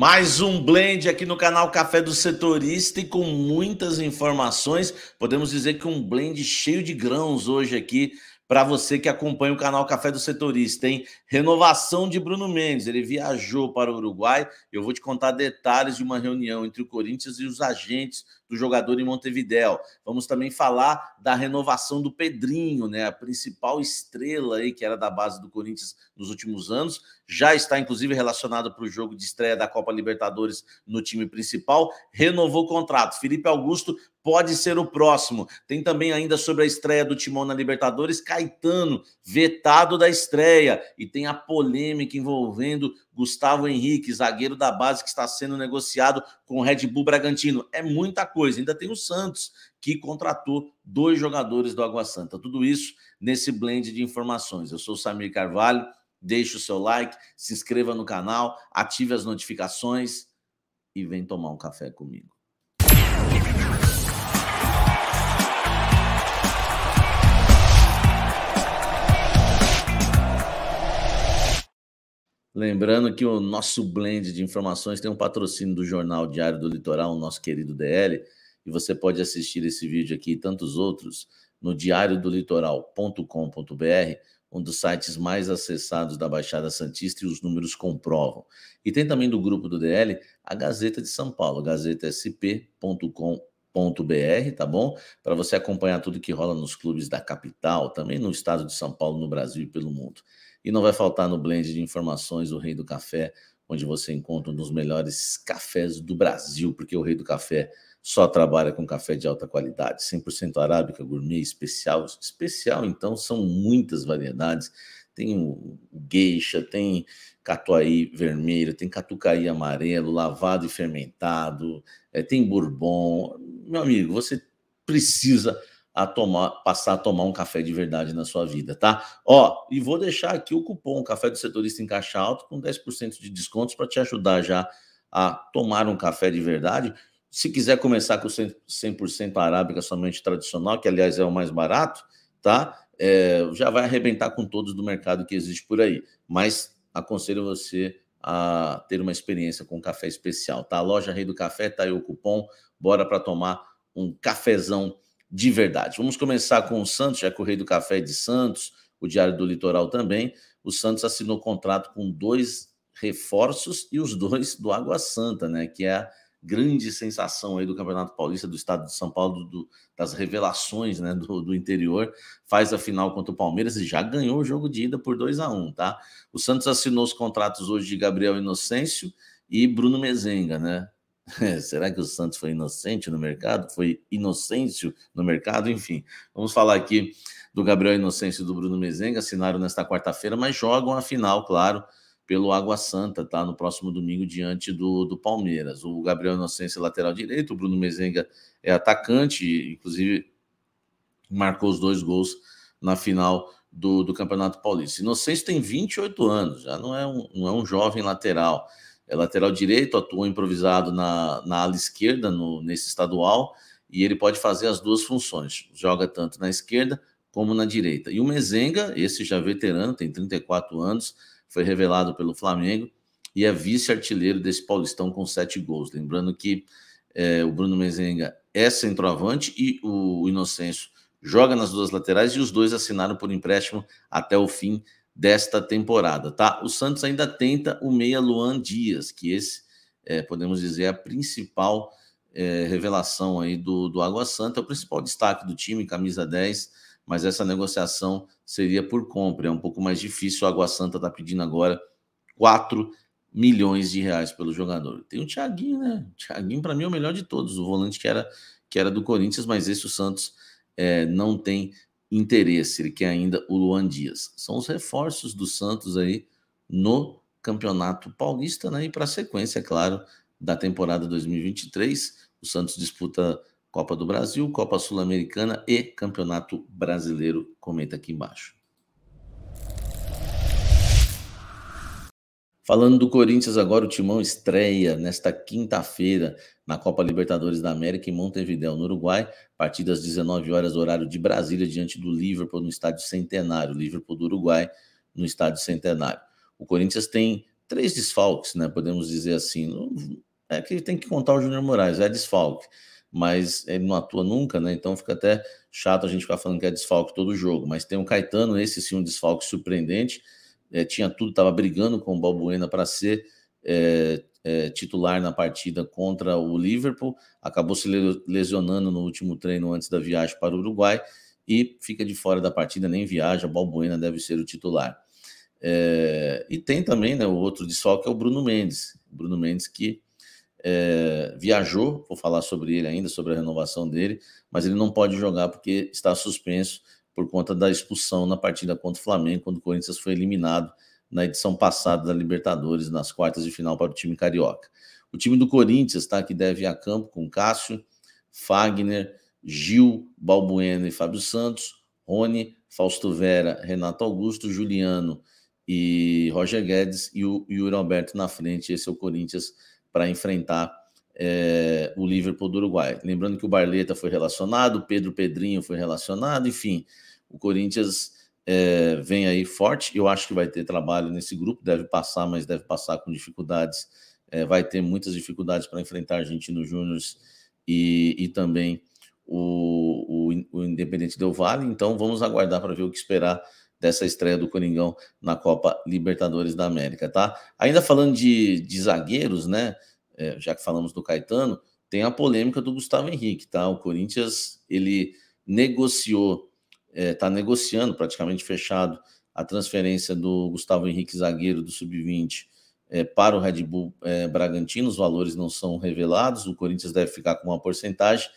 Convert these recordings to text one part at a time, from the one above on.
Mais um blend aqui no canal Café do Setorista e com muitas informações. Podemos dizer que um blend cheio de grãos hoje aqui para você que acompanha o canal Café do Setorista, hein? Renovação de Bruno Mendes. Ele viajou para o Uruguai. Eu vou te contar detalhes de uma reunião entre o Corinthians e os agentes do jogador em Montevidéu. Vamos também falar da renovação do Pedrinho, né? A principal estrela aí que era da base do Corinthians nos últimos anos, já está inclusive relacionado para o jogo de estreia da Copa Libertadores no time principal. Renovou o contrato. Felipe Augusto pode ser o próximo. Tem também ainda sobre a estreia do Timão na Libertadores, Caetano, vetado da estreia. E tem a polêmica envolvendo Gustavo Henrique, zagueiro da base que está sendo negociado com o Red Bull Bragantino. É muita coisa. Ainda tem o Santos, que contratou dois jogadores do Água Santa. Tudo isso nesse blend de informações. Eu sou o Samir Carvalho. Deixe o seu like, se inscreva no canal, ative as notificações e vem tomar um café comigo. Lembrando que o nosso blend de informações tem um patrocínio do Jornal Diário do Litoral, nosso querido DL, e você pode assistir esse vídeo aqui e tantos outros no diariodolitoral.com.br, um dos sites mais acessados da Baixada Santista e os números comprovam. E tem também do grupo do DL a Gazeta de São Paulo, gazetasp.com.br br tá bom? Para você acompanhar tudo que rola nos clubes da capital, também no estado de São Paulo, no Brasil e pelo mundo. E não vai faltar no blend de informações o Rei do Café, onde você encontra um dos melhores cafés do Brasil, porque o Rei do Café só trabalha com café de alta qualidade, 100% arábica, gourmet, especial. Especial, então, são muitas variedades. Tem o geisha, tem catuaí vermelho, tem catucaí amarelo, lavado e fermentado, é, tem bourbon. Meu amigo, você precisa a tomar, passar a tomar um café de verdade na sua vida, tá? Ó, e vou deixar aqui o cupom Café do Setorista em Caixa Alto com 10% de descontos para te ajudar já a tomar um café de verdade. Se quiser começar com 100%, 100 arábica somente tradicional, que aliás é o mais barato, tá? É, já vai arrebentar com todos do mercado que existe por aí. Mas aconselho você a ter uma experiência com café especial, tá? A loja Rei do Café, tá aí o cupom. Bora para tomar um cafezão de verdade. Vamos começar com o Santos, já Correio do Café é de Santos, o Diário do Litoral também. O Santos assinou contrato com dois reforços e os dois do Água Santa, né? Que é a grande sensação aí do Campeonato Paulista do Estado de São Paulo, do, das revelações né, do, do, interior, faz a final contra o Palmeiras e já ganhou o jogo de ida por 2 a 1 um, tá? O Santos assinou os contratos hoje de Gabriel Inocêncio e Bruno Mezenga, né? Será que o Santos foi inocente no mercado? Foi inocêncio no mercado? Enfim, vamos falar aqui do Gabriel Inocêncio e do Bruno Mezenga, assinaram nesta quarta-feira, mas jogam a final, claro, pelo Água Santa, tá? No próximo domingo, diante do, do Palmeiras. O Gabriel Inocêncio é lateral direito, o Bruno Mezenga é atacante, inclusive marcou os dois gols na final do, do Campeonato Paulista. Inocêncio tem 28 anos, já não é um, não é um jovem lateral é lateral direito, atua improvisado na, na ala esquerda, no, nesse estadual, e ele pode fazer as duas funções, joga tanto na esquerda como na direita. E o Mezenga, esse já veterano, tem 34 anos, foi revelado pelo Flamengo e é vice-artilheiro desse Paulistão com sete gols. Lembrando que é, o Bruno Mezenga é centroavante e o Inocêncio joga nas duas laterais e os dois assinaram por empréstimo até o fim desta temporada, tá? O Santos ainda tenta o meia Luan Dias, que esse, é, podemos dizer, é a principal é, revelação aí do, do Água Santa, é o principal destaque do time, camisa 10, mas essa negociação seria por compra, é um pouco mais difícil, o Água Santa tá pedindo agora 4 milhões de reais pelo jogador. Tem o Thiaguinho, né? O Thiaguinho para mim é o melhor de todos, o volante que era que era do Corinthians, mas esse o Santos é, não tem interesse, ele quer ainda o Luan Dias. São os reforços do Santos aí no Campeonato Paulista, né? E para a sequência, é claro, da temporada 2023, o Santos disputa Copa do Brasil, Copa Sul-Americana e Campeonato Brasileiro, comenta aqui embaixo. Falando do Corinthians agora, o Timão estreia nesta quinta-feira na Copa Libertadores da América em Montevideo, no Uruguai, partida às 19 horas horário de Brasília diante do Liverpool no estádio Centenário, Liverpool do Uruguai no estádio Centenário. O Corinthians tem três desfalques, né? Podemos dizer assim, é que tem que contar o Júnior Moraes, é desfalque, mas ele não atua nunca, né? Então fica até chato a gente ficar falando que é desfalque todo jogo, mas tem o Caetano, esse sim um desfalque surpreendente é, tinha tudo, estava brigando com o Balbuena para ser é, é, titular na partida contra o Liverpool, acabou se lesionando no último treino antes da viagem para o Uruguai e fica de fora da partida, nem viaja. Balbuena deve ser o titular. É, e tem também né, o outro de sol que é o Bruno Mendes. Bruno Mendes que é, viajou, vou falar sobre ele ainda, sobre a renovação dele, mas ele não pode jogar porque está suspenso por conta da expulsão na partida contra o Flamengo, quando o Corinthians foi eliminado na edição passada da Libertadores, nas quartas de final para o time carioca. O time do Corinthians, tá, que deve ir a campo com Cássio, Fagner, Gil, Balbuena e Fábio Santos, Rony, Fausto Vera, Renato Augusto, Juliano e Roger Guedes e o Yuri Alberto na frente. Esse é o Corinthians para enfrentar é, o Liverpool do Uruguai. Lembrando que o Barleta foi relacionado, o Pedro Pedrinho foi relacionado, enfim, o Corinthians é, vem aí forte. Eu acho que vai ter trabalho nesse grupo, deve passar, mas deve passar com dificuldades. É, vai ter muitas dificuldades para enfrentar Argentino Júnior e, e também o, o, o Independente Del Vale. Então vamos aguardar para ver o que esperar dessa estreia do Coringão na Copa Libertadores da América, tá? Ainda falando de, de zagueiros, né? é, já que falamos do Caetano, tem a polêmica do Gustavo Henrique, tá? O Corinthians, ele negociou, está é, tá negociando praticamente fechado a transferência do Gustavo Henrique zagueiro do Sub-20 é, para o Red Bull é, Bragantino, os valores não são revelados, o Corinthians deve ficar com uma porcentagem,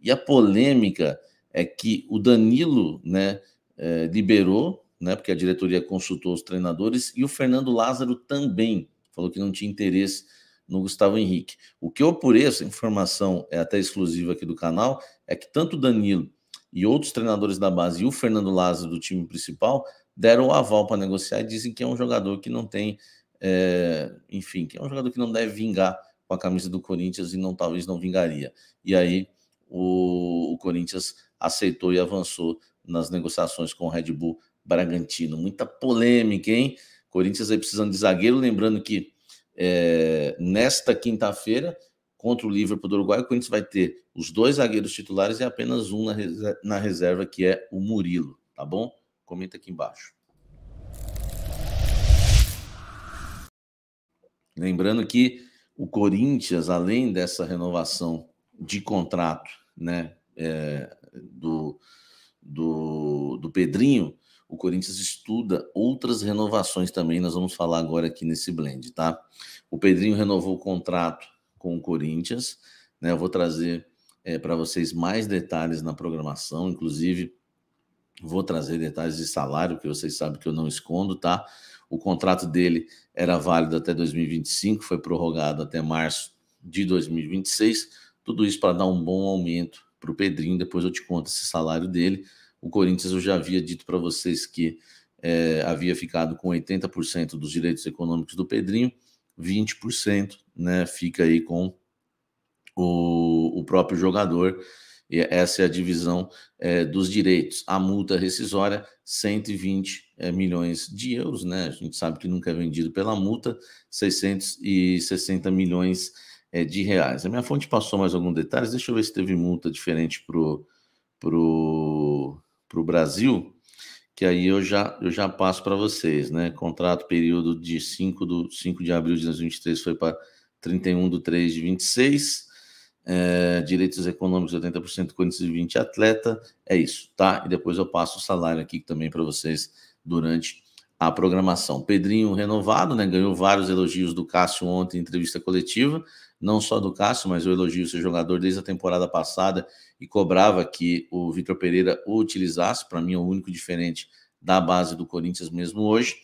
e a polêmica é que o Danilo, né, é, liberou, né, porque a diretoria consultou os treinadores, e o Fernando Lázaro também falou que não tinha interesse no Gustavo Henrique. O que eu apurei, essa informação é até exclusiva aqui do canal, é que tanto o Danilo e outros treinadores da base e o Fernando Lázaro do time principal deram o aval para negociar e dizem que é um jogador que não tem, é, enfim, que é um jogador que não deve vingar com a camisa do Corinthians e não talvez não vingaria. E aí o, o Corinthians aceitou e avançou nas negociações com o Red Bull Bragantino. Muita polêmica, hein? Corinthians aí precisando de zagueiro, lembrando que é, nesta quinta-feira contra o Liverpool do Uruguai. O Corinthians vai ter os dois zagueiros titulares e apenas um na, reserva, na reserva que é o Murilo, tá bom? Comenta aqui embaixo. Lembrando que o Corinthians, além dessa renovação de contrato né, é, do, do, do Pedrinho, o Corinthians estuda outras renovações também, nós vamos falar agora aqui nesse blend, tá? O Pedrinho renovou o contrato com o Corinthians, né? Eu vou trazer é, para vocês mais detalhes na programação, inclusive vou trazer detalhes de salário, que vocês sabem que eu não escondo, tá? O contrato dele era válido até 2025, foi prorrogado até março de 2026. Tudo isso para dar um bom aumento para o Pedrinho. Depois eu te conto esse salário dele. O Corinthians, eu já havia dito para vocês que é, havia ficado com 80% dos direitos econômicos do Pedrinho, 20% né, fica aí com o, o próprio jogador. E essa é a divisão é, dos direitos. A multa rescisória, 120 é, milhões de euros, né? A gente sabe que nunca é vendido pela multa, 660 milhões é, de reais. A minha fonte passou mais alguns detalhes, deixa eu ver se teve multa diferente para o. Pro para o Brasil, que aí eu já, eu já passo para vocês, né? Contrato período de 5, do, 5 de abril de 2023 foi para 31 de 3 de 26, é, direitos econômicos 80%, 420 atleta, é isso, tá? E depois eu passo o salário aqui também para vocês durante a programação. Pedrinho renovado, né? Ganhou vários elogios do Cássio ontem em entrevista coletiva, não só do Cássio, mas o elogio seu jogador desde a temporada passada e cobrava que o Vitor Pereira o utilizasse. Para mim, é o único diferente da base do Corinthians mesmo hoje.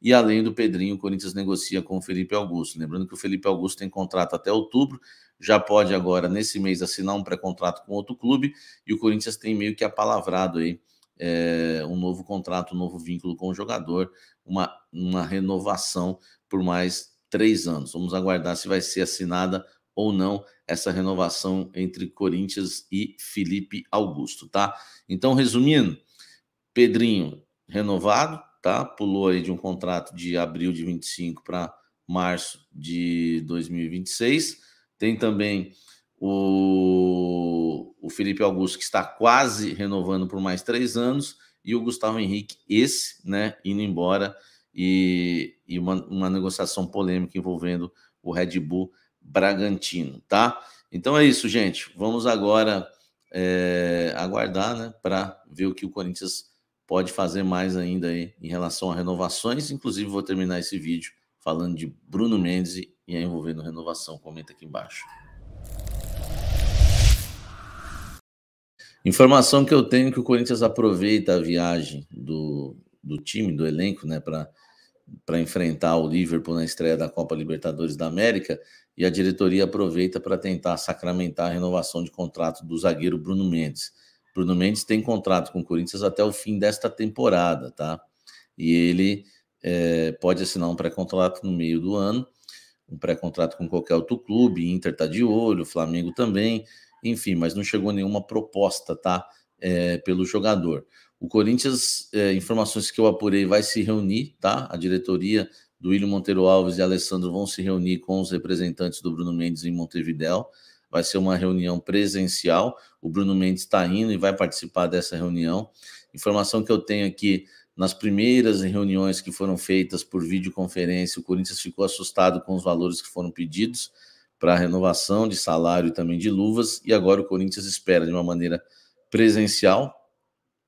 E além do Pedrinho, o Corinthians negocia com o Felipe Augusto. Lembrando que o Felipe Augusto tem contrato até outubro, já pode agora, nesse mês, assinar um pré-contrato com outro clube, e o Corinthians tem meio que apalavrado aí é, um novo contrato, um novo vínculo com o jogador, uma, uma renovação por mais três anos. Vamos aguardar se vai ser assinada ou não essa renovação entre Corinthians e Felipe Augusto, tá? Então, resumindo, Pedrinho renovado, tá? Pulou aí de um contrato de abril de 25 para março de 2026. Tem também o Felipe Augusto, que está quase renovando por mais três anos, e o Gustavo Henrique, esse, né, indo embora, e, e uma, uma negociação polêmica envolvendo o Red Bull Bragantino, tá? Então é isso, gente. Vamos agora é, aguardar, né, para ver o que o Corinthians pode fazer mais ainda aí em relação a renovações. Inclusive, vou terminar esse vídeo falando de Bruno Mendes e é envolvendo renovação. Comenta aqui embaixo. Informação que eu tenho é que o Corinthians aproveita a viagem do, do time, do elenco, né, para enfrentar o Liverpool na estreia da Copa Libertadores da América e a diretoria aproveita para tentar sacramentar a renovação de contrato do zagueiro Bruno Mendes. Bruno Mendes tem contrato com o Corinthians até o fim desta temporada, tá? E ele é, pode assinar um pré-contrato no meio do ano, um pré-contrato com qualquer outro clube, Inter tá de olho, Flamengo também enfim, mas não chegou nenhuma proposta, tá? É, pelo jogador. O Corinthians, é, informações que eu apurei, vai se reunir, tá? A diretoria do William Monteiro Alves e Alessandro vão se reunir com os representantes do Bruno Mendes em Montevidéu. Vai ser uma reunião presencial. O Bruno Mendes está indo e vai participar dessa reunião. Informação que eu tenho aqui é nas primeiras reuniões que foram feitas por videoconferência, o Corinthians ficou assustado com os valores que foram pedidos para a renovação de salário e também de luvas. E agora o Corinthians espera de uma maneira presencial,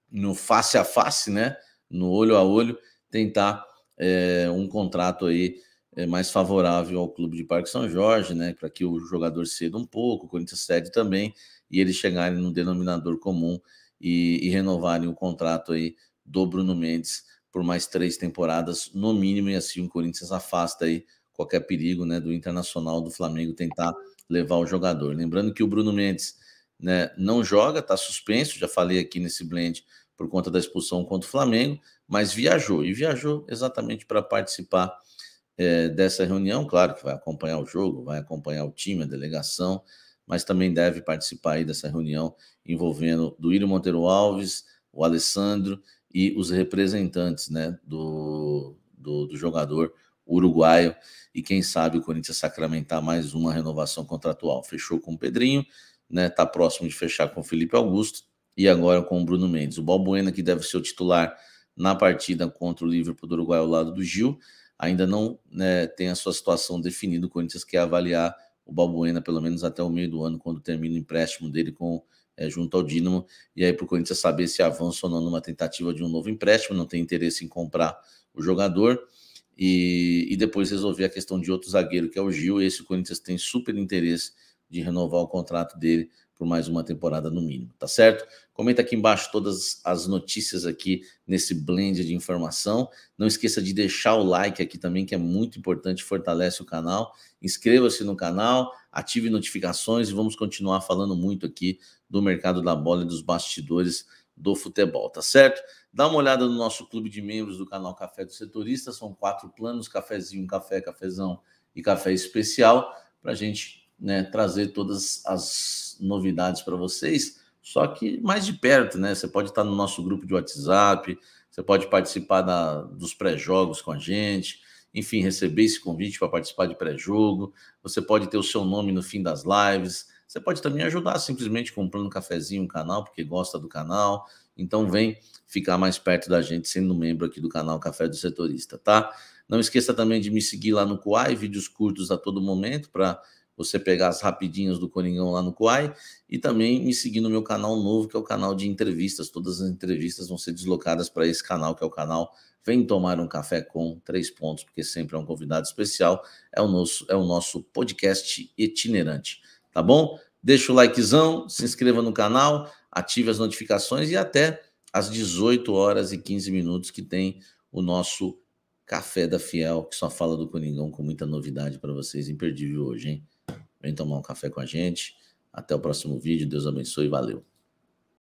no face a face, né? No olho a olho, tentar é, um contrato aí é, mais favorável ao clube de Parque São Jorge, né? Para que o jogador ceda um pouco, o Corinthians cede também, e eles chegarem no denominador comum e, e renovarem o contrato aí do Bruno Mendes por mais três temporadas, no mínimo, e assim o Corinthians afasta aí qualquer perigo né, do Internacional do Flamengo tentar levar o jogador. Lembrando que o Bruno Mendes né, não joga, está suspenso, já falei aqui nesse blend por conta da expulsão contra o Flamengo, mas viajou e viajou exatamente para participar é, dessa reunião. Claro que vai acompanhar o jogo, vai acompanhar o time, a delegação, mas também deve participar aí dessa reunião envolvendo Duílio Monteiro Alves, o Alessandro e os representantes né, do, do, do jogador uruguaio. E quem sabe o Corinthians sacramentar mais uma renovação contratual. Fechou com o Pedrinho, né? Tá próximo de fechar com o Felipe Augusto e agora com o Bruno Mendes. O Balbuena, que deve ser o titular na partida contra o Liverpool do Uruguai ao lado do Gil, ainda não né, tem a sua situação definida. O Corinthians quer avaliar o Balbuena pelo menos até o meio do ano, quando termina o empréstimo dele com é, junto ao Dinamo. E aí, para o Corinthians saber se avança ou não numa tentativa de um novo empréstimo, não tem interesse em comprar o jogador. E, e depois resolver a questão de outro zagueiro, que é o Gil. Esse o Corinthians tem super interesse de renovar o contrato dele por mais uma temporada no mínimo, tá certo? Comenta aqui embaixo todas as notícias aqui nesse blend de informação. Não esqueça de deixar o like aqui também, que é muito importante, fortalece o canal. Inscreva-se no canal, ative notificações e vamos continuar falando muito aqui do mercado da bola e dos bastidores do futebol, tá certo? Dá uma olhada no nosso clube de membros do canal Café do Setorista, são quatro planos, cafezinho, café, cafezão e café especial, para a gente né, trazer todas as novidades para vocês, só que mais de perto, né? Você pode estar no nosso grupo de WhatsApp, você pode participar da, dos pré-jogos com a gente, enfim, receber esse convite para participar de pré-jogo, você pode ter o seu nome no fim das lives, você pode também ajudar simplesmente comprando um cafezinho, um canal, porque gosta do canal. Então vem ficar mais perto da gente sendo membro aqui do canal Café do Setorista, tá? Não esqueça também de me seguir lá no Kuai, vídeos curtos a todo momento para você pegar as rapidinhas do Coringão lá no Kuai e também me seguir no meu canal novo, que é o canal de entrevistas. Todas as entrevistas vão ser deslocadas para esse canal, que é o canal Vem Tomar um Café com Três Pontos, porque sempre é um convidado especial. É o nosso, é o nosso podcast itinerante, tá bom? Deixa o likezão, se inscreva no canal, ative as notificações e até às 18 horas e 15 minutos que tem o nosso Café da Fiel, que só fala do Coringão com muita novidade para vocês, imperdível hoje, hein? Vem tomar um café com a gente. Até o próximo vídeo. Deus abençoe e valeu.